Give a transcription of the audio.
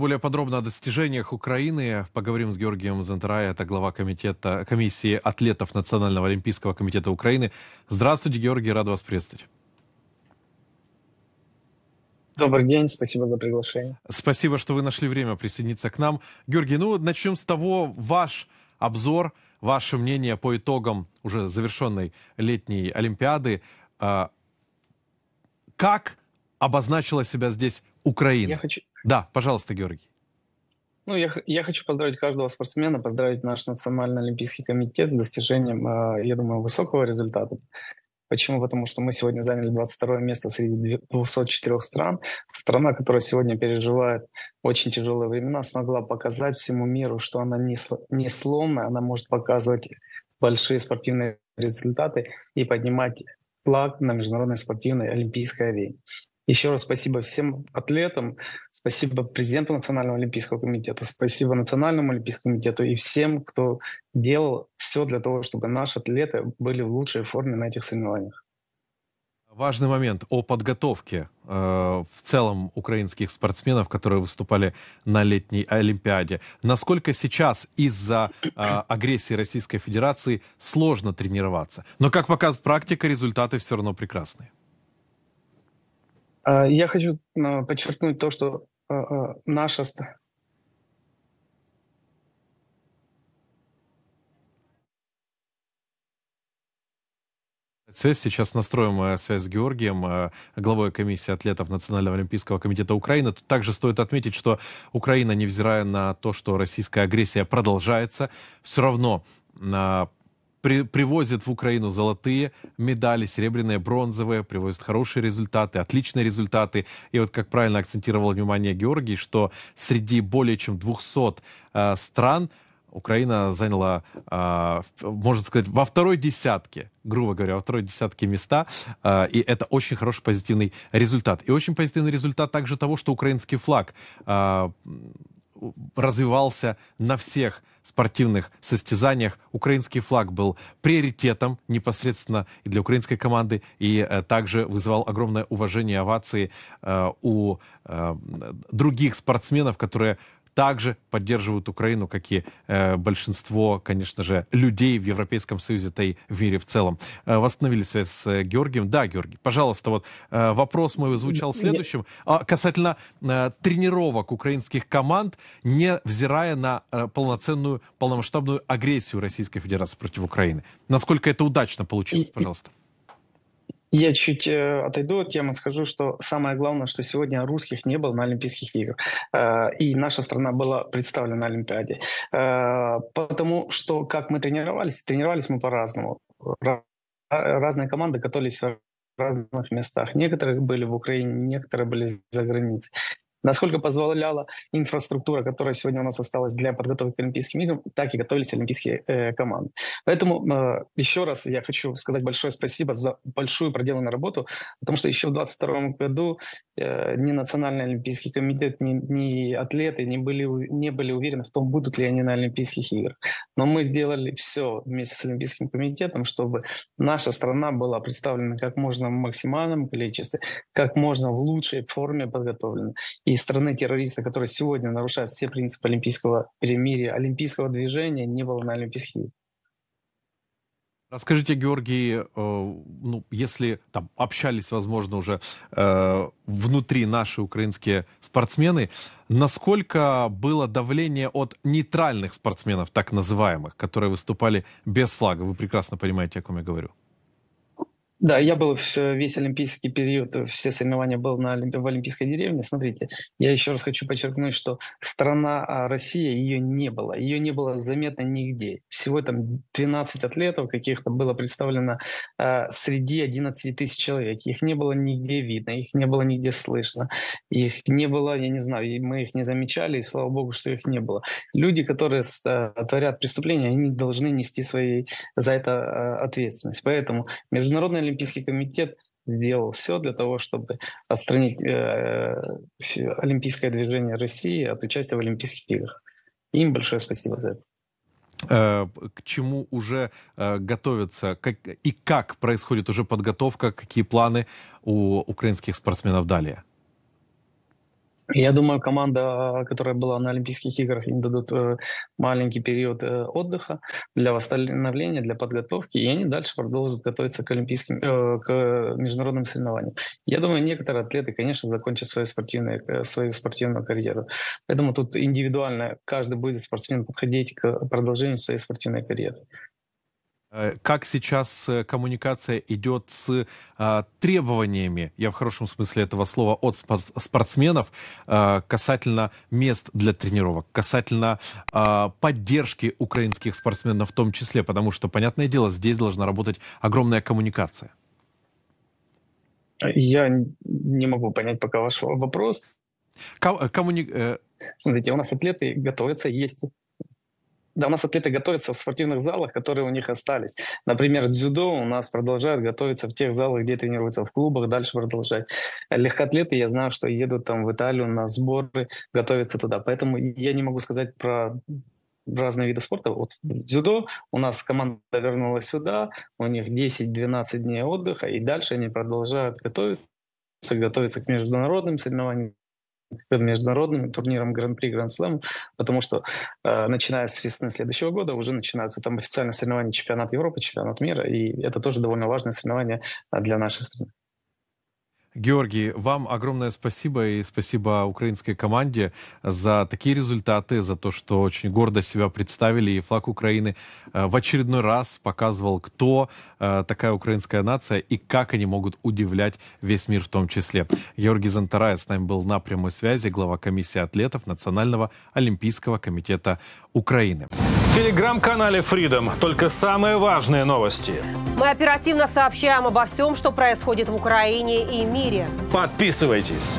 Более подробно о достижениях Украины поговорим с Георгием Зантрай. Это глава комитета, комиссии атлетов Национального олимпийского комитета Украины. Здравствуйте, Георгий, рад вас приветствовать. Добрый день, спасибо за приглашение. Спасибо, что вы нашли время присоединиться к нам. Георгий, ну начнем с того, ваш обзор, ваше мнение по итогам уже завершенной летней Олимпиады. А, как обозначила себя здесь Украина. Я хочу... Да, пожалуйста, Георгий. Ну, я, я хочу поздравить каждого спортсмена, поздравить наш Национальный Олимпийский комитет с достижением, э, я думаю, высокого результата. Почему? Потому что мы сегодня заняли 22 место среди 204 стран. Страна, которая сегодня переживает очень тяжелые времена, смогла показать всему миру, что она не, не сломная, она может показывать большие спортивные результаты и поднимать флаг на международной спортивной олимпийской арене. Еще раз спасибо всем атлетам, спасибо президенту Национального олимпийского комитета, спасибо Национальному олимпийскому комитету и всем, кто делал все для того, чтобы наши атлеты были в лучшей форме на этих соревнованиях. Важный момент о подготовке э, в целом украинских спортсменов, которые выступали на летней Олимпиаде. Насколько сейчас из-за э, агрессии Российской Федерации сложно тренироваться? Но, как показывает практика, результаты все равно прекрасные. А, я хочу а, подчеркнуть то, что а, наша Связь сейчас настроим э, связь с Георгием, э, главой комиссии атлетов Национального олимпийского комитета Украины. Тут также стоит отметить, что Украина, невзирая на то, что российская агрессия продолжается, все равно при, привозят в Украину золотые медали, серебряные, бронзовые, привозят хорошие результаты, отличные результаты. И вот как правильно акцентировал внимание Георгий, что среди более чем 200 э, стран Украина заняла, э, можно сказать, во второй десятке, грубо говоря, во второй десятке места. Э, и это очень хороший позитивный результат. И очень позитивный результат также того, что украинский флаг э, развивался на всех спортивных состязаниях. Украинский флаг был приоритетом непосредственно и для украинской команды, и э, также вызывал огромное уважение овации э, у э, других спортсменов, которые также поддерживают Украину, как и э, большинство, конечно же, людей в Европейском Союзе, да и в мире в целом. Э, восстановили связь с э, Георгием. Да, Георгий, пожалуйста, вот э, вопрос мой звучал следующим. А, касательно э, тренировок украинских команд, не взирая на э, полноценную, полномасштабную агрессию Российской Федерации против Украины. Насколько это удачно получилось, пожалуйста? Я чуть э, отойду от темы, скажу, что самое главное, что сегодня русских не было на Олимпийских играх, э, и наша страна была представлена на Олимпиаде, э, потому что как мы тренировались, тренировались мы по-разному. А, разные команды готовились в разных местах. Некоторые были в Украине, некоторые были за границей. Насколько позволяла инфраструктура, которая сегодня у нас осталась для подготовки к Олимпийским играм, так и готовились олимпийские э, команды. Поэтому э, еще раз я хочу сказать большое спасибо за большую проделанную работу, потому что еще в 2022 году э, ни Национальный олимпийский комитет, ни, ни атлеты не были, не были уверены в том, будут ли они на Олимпийских играх. Но мы сделали все вместе с Олимпийским комитетом, чтобы наша страна была представлена как можно в максимальном количестве, как можно в лучшей форме подготовлена и страны-террориста, которая сегодня нарушает все принципы олимпийского перемирия, олимпийского движения, не было на Олимпийских играх. Расскажите, Георгий, э, ну, если там общались, возможно, уже э, внутри наши украинские спортсмены, насколько было давление от нейтральных спортсменов, так называемых, которые выступали без флага? Вы прекрасно понимаете, о ком я говорю. Да, я был весь олимпийский период, э, все соревнования был на Олимпи... в Олимпийской деревне. Смотрите, я еще раз хочу подчеркнуть, что страна а, Россия, ее не было. Ее не было заметно нигде. Всего там 12 атлетов каких-то было представлено э, среди 11 тысяч человек. Их не было нигде видно, их не было нигде слышно. Их не было, я не знаю, мы их не замечали, и слава богу, что их не было. Люди, которые э, творят преступления, они должны нести свои за это э, ответственность. Поэтому международная Олимпийский комитет сделал все для того, чтобы отстранить э, олимпийское движение России от участия в Олимпийских играх. Им большое спасибо за это э, к чему уже э, готовится как, и как происходит уже подготовка, какие планы у украинских спортсменов далее? Я думаю, команда, которая была на Олимпийских играх, им дадут э, маленький период э, отдыха для восстановления, для подготовки, и они дальше продолжат готовиться к олимпийским, э, к международным соревнованиям. Я думаю, некоторые атлеты, конечно, закончат свою спортивную, свою спортивную карьеру. Поэтому тут индивидуально каждый будет спортсмен подходить к продолжению своей спортивной карьеры. Э, как сейчас э, коммуникация идет с а, требованиями, я в хорошем смысле этого слова, от спортсменов а, касательно мест для тренировок, касательно а, поддержки украинских спортсменов в том числе, потому что, понятное дело, здесь должна работать огромная коммуникация. Я не могу понять пока ваш вопрос. Ком коммуни... Смотрите, у нас атлеты готовятся, есть да, у нас атлеты готовятся в спортивных залах, которые у них остались. Например, дзюдо у нас продолжают готовиться в тех залах, где тренируются, в клубах, дальше продолжать. Легкоатлеты, я знаю, что едут там в Италию на сборы, готовятся туда. Поэтому я не могу сказать про разные виды спорта. Вот дзюдо, у нас команда вернулась сюда, у них 10-12 дней отдыха, и дальше они продолжают готовиться готовиться к международным соревнованиям, международным турниром Гран-при Гран-Слэм, потому что э, начиная с весны следующего года уже начинаются там официальные соревнования чемпионат Европы, чемпионат мира, и это тоже довольно важное соревнование э, для нашей страны. Георгий, вам огромное спасибо и спасибо украинской команде за такие результаты, за то, что очень гордо себя представили. И флаг Украины э, в очередной раз показывал, кто э, такая украинская нация и как они могут удивлять весь мир в том числе. Георгий Зантараев с нами был на прямой связи, глава комиссии атлетов Национального олимпийского комитета Украины телеграм-канале Freedom. Только самые важные новости. Мы оперативно сообщаем обо всем, что происходит в Украине и мире. Подписывайтесь.